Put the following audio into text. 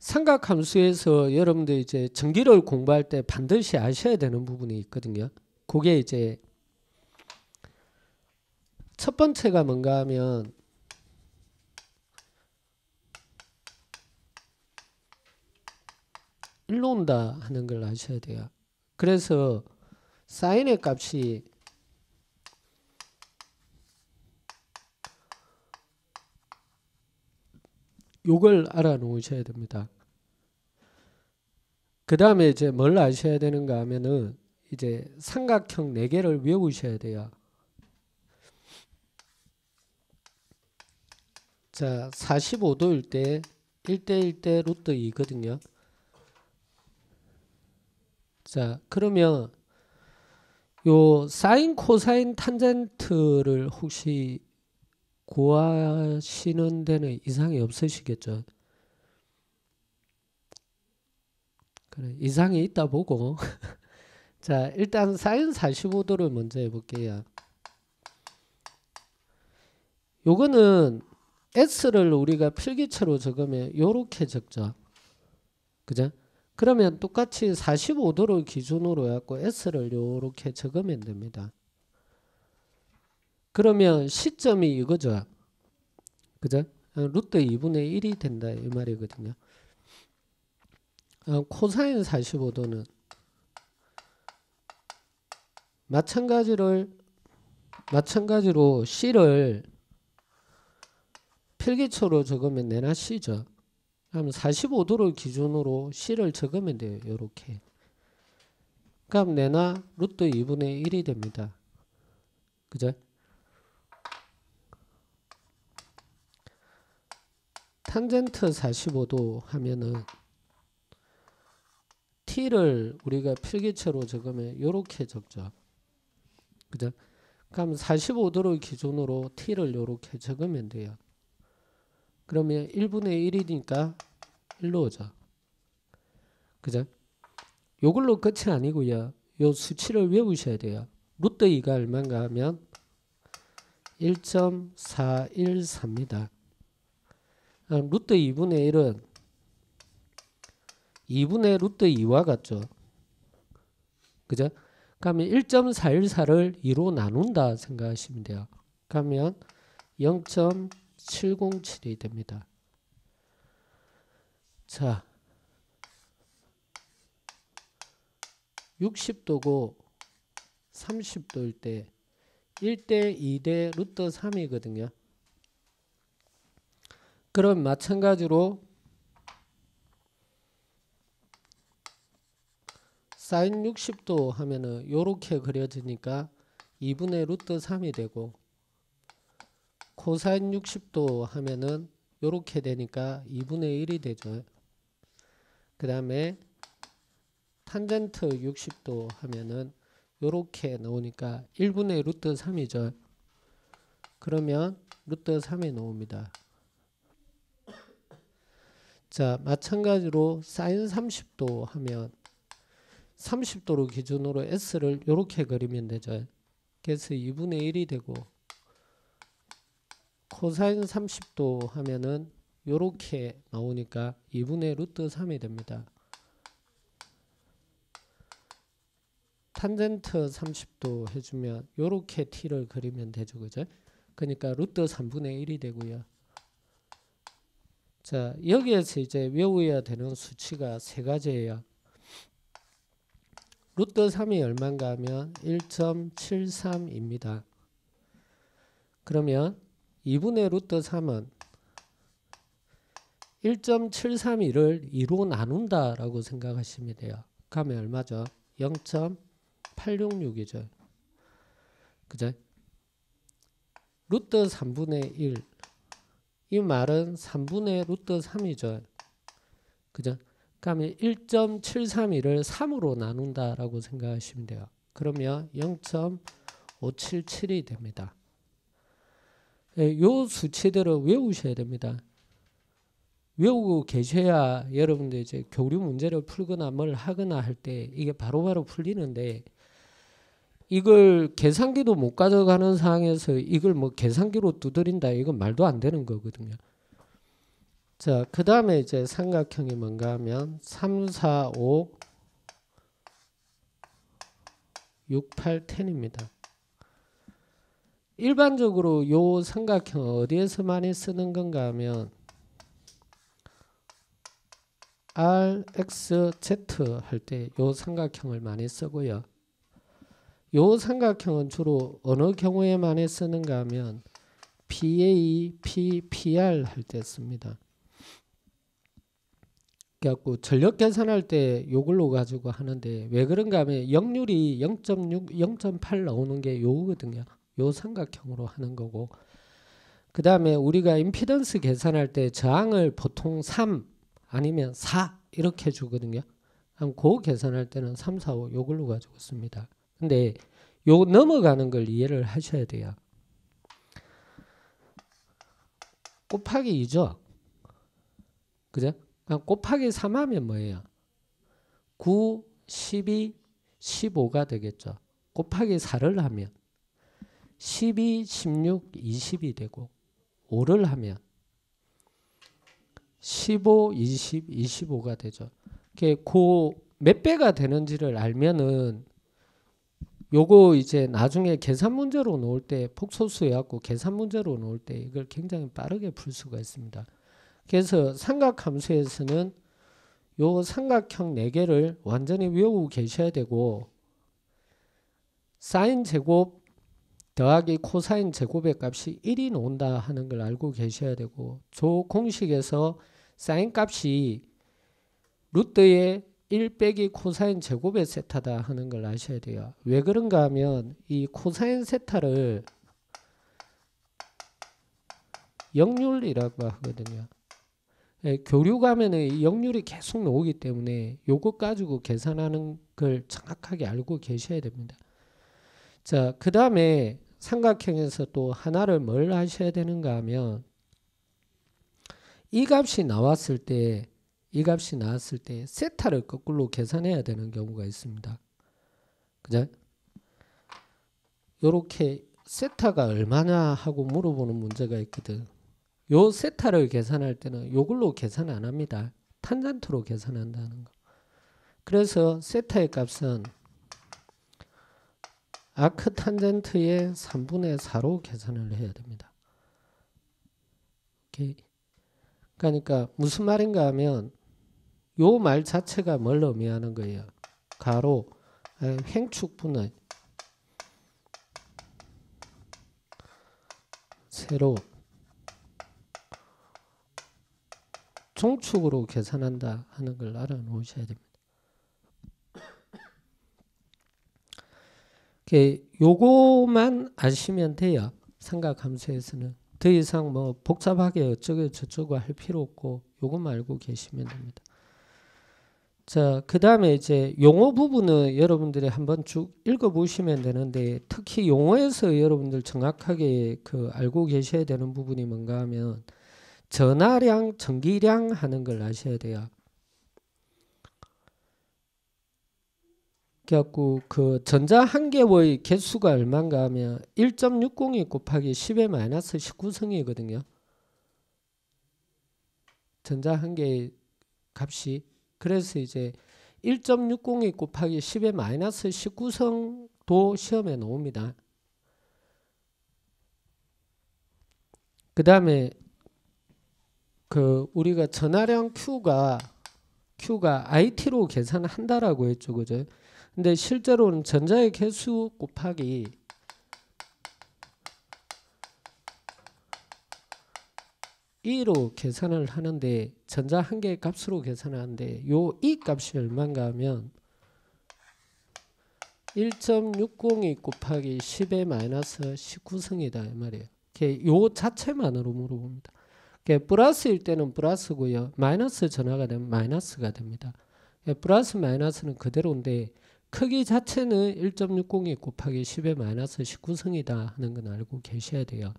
삼각함수에서 여러분들 이제 전기를 공부할 때 반드시 아셔야 되는 부분이 있거든요. 그게 이제 첫 번째가 뭔가 하면 일로 온다 하는 걸 아셔야 돼요. 그래서 사인의 값이 요걸 알아놓으셔야 됩니다. 그 다음에 이제 뭘 아셔야 되는가 하면은 이제 삼각형 4개를 외우셔야 돼요. 자, 45도일 때 1대 1대 루트 2거든요. 자, 그러면 요 사인 코사인 탄젠트를 혹시 구하시는 데는 이상이 없으시겠죠. 그래, 이상이 있다 보고. 자, 일단 사인 45도를 먼저 해볼게요. 요거는 S를 우리가 필기체로 적으면 요렇게 적죠. 그죠? 그러면 똑같이 45도를 기준으로 해갖고 S를 요렇게 적으면 됩니다. 그러면 시점이 이거죠. 그죠? 어, 루트 2분의 1이 된다 이 말이거든요. 어, 코사인 45도는 마찬가지를 마찬가지로 C를 필기초로 적으면 내나 C죠. 그럼 45도를 기준으로 C를 적으면 돼요. 이렇게. 그럼 내나 루트 2분의 1이 됩니다. 그죠? 탄젠트 45도 하면은 t를 우리가 필기체로 적으면 이렇게 적죠. 그죠? 그럼 45도를 기준으로 t를 이렇게 적으면 돼요. 그러면 1분의 1이니까 1로 오죠. 그죠? 요걸로 끝이 아니고요. 요 수치를 외우셔야 돼요. 루트 2가 얼마인가 하면 1.413입니다. 어, 루트 2분의 1은 2분의 루트 2와 같죠. 그죠? 그러면 1.414를 2로 나눈다 생각하시면 돼요. 그러면 0.707이 됩니다. 자, 60도고 30도일 때 1대 2대 루트 3이거든요. 그럼 마찬가지로 사인 60도 하면은 이렇게 그려지니까 2분의 루트 3이 되고 코사인 60도 하면은 이렇게 되니까 2분의 1이 되죠. 그 다음에 탄젠트 60도 하면은 이렇게 나오니까 1분의 루트 3이죠. 그러면 루트 3이 나옵니다. 자, 마찬가지로 사인 30도 하면 30도로 기준으로 S를 이렇게 그리면 되죠. 그래서 2분의 1이 되고 코사인 30도 하면은 이렇게 나오니까 2분의 루트 3이 됩니다. 탄젠트 30도 해주면 이렇게 t를 그리면 되죠. 그죠? 그러니까 루트 3분의 1이 되고요. 자, 여기에서 이제 외워야 되는 수치가 세 가지예요. 루트 3이 얼마인가 하면 1.73입니다. 그러면 2분의 루트 3은 1.732를 2로 나눈다라고 생각하시면 돼요. 그러면 얼마죠? 0.866이죠. 그죠? 루트 3분의 1이 말은 3분의 루트 3이죠. 그죠? 그러면 1.732를 3으로 나눈다라고 생각하시면 돼요. 그러면 0.577이 됩니다. 이 예, 수치들을 외우셔야 됩니다. 외우고 계셔야 여러분들 이제 교류 문제를 풀거나 뭘 하거나 할 때 이게 바로바로 바로 풀리는데 이걸 계산기도 못 가져가는 상황에서 이걸 뭐 계산기로 두드린다 이건 말도 안 되는 거거든요. 자, 그 다음에 이제 삼각형이 뭔가 하면 3, 4, 5, 6, 8, 10입니다. 일반적으로 요 삼각형 어디에서 많이 쓰는 건가 하면 R, X, Z 할 때 요 삼각형을 많이 쓰고요. 요 삼각형은 주로 어느 경우에만 쓰는가 하면 PA, P, e, PR 할 때 씁니다. 그래갖고 전력 계산할 때 요걸로 가지고 하는데 왜 그런가 하면 역률이 0.6, 0.8 나오는 게 요거든요. 요 삼각형으로 하는 거고 그 다음에 우리가 임피던스 계산할 때 저항을 보통 3 아니면 4 이렇게 주거든요. 그럼 그 계산할 때는 3, 4, 5 요걸로 가지고 씁니다. 근데 요 넘어가는 걸 이해를 하셔야 돼요. 곱하기 2죠. 그죠? 곱하기 3하면 뭐예요? 9, 12, 15가 되겠죠. 곱하기 4를 하면 12, 16, 20이 되고 5를 하면 15, 20, 25가 되죠. 이게 그몇 배가 되는지를 알면은 요거 이제 나중에 계산 문제로 놓을 때 폭소수 해갖고 계산 문제로 놓을 때 이걸 굉장히 빠르게 풀 수가 있습니다. 그래서 삼각함수에서는 요 삼각형 4개를 완전히 외우고 계셔야 되고 사인 제곱 더하기 코사인 제곱의 값이 1이 나온다 하는 걸 알고 계셔야 되고 조 공식에서 사인 값이 루트의 1 빼기 코사인 제곱의 세타다 하는 걸 아셔야 돼요. 왜 그런가 하면 이 코사인 세타를 역률이라고 하거든요. 예, 교류가면은 역률이 계속 나오기 때문에 요것 가지고 계산하는 걸 정확하게 알고 계셔야 됩니다. 자, 그 다음에 삼각형에서 또 하나를 뭘 하셔야 되는가 하면 이 값이 나왔을 때이 값이 나왔을 때 세타를 거꾸로 계산해야 되는 경우가 있습니다. 그죠? 요렇게 세타가 얼마나 하고 물어보는 문제가 있거든. 요 세타를 계산할 때는 요걸로 계산 안 합니다. 탄젠트로 계산한다는 거. 그래서 세타의 값은 아크 탄젠트의 3분의 4로 계산을 해야 됩니다. 오케이. 그러니까 무슨 말인가 하면 요말 자체가 뭘 의미하는 거예요? 가로 횡축분해 세로 종축으로 계산한다 하는 걸 알아놓으셔야 됩니다. 요거만 아시면 돼요. 삼각함수에서는. 더 이상 뭐 복잡하게 어쩌고 저쩌고 할 필요 없고 요것만 고 계시면 됩니다. 자, 그 다음에 이제 용어 부분은 여러분들이 한번 쭉 읽어보시면 되는데 특히 용어에서 여러분들 정확하게 그 알고 계셔야 되는 부분이 뭔가 하면 전하량, 전기량 하는 걸 아셔야 돼요. 그래갖고 그 전자 한 개의 개수가 얼마인가 하면 1.60이 곱하기 1 0에 마이너스 19성이거든요. 전자 한 개의 값이 그래서 이제 1 6 0이 곱하기 10의 마이너스 19성도 시험에 나옵니다. 그 다음에 그 우리가 전화량 Q가 Q가 IT로 계산한다라고 했죠. 그죠? 근데 실제로는 전자의 개수 곱하기 E로 계산을 하는데 전자 한 개의 값으로 계산하는데 요 E 값이 얼마인가 하면 1.602 곱하기 10의 마이너스 19승이다 이 말이에요. 요 자체만으로 물어봅니다. 플러스일 때는 플러스고요. 마이너스 전화가 되면 마이너스가 됩니다. 플러스 마이너스는 그대로인데 크기 자체는 1.602 곱하기 10의 마이너스 19승이다 하는 건 알고 계셔야 돼요.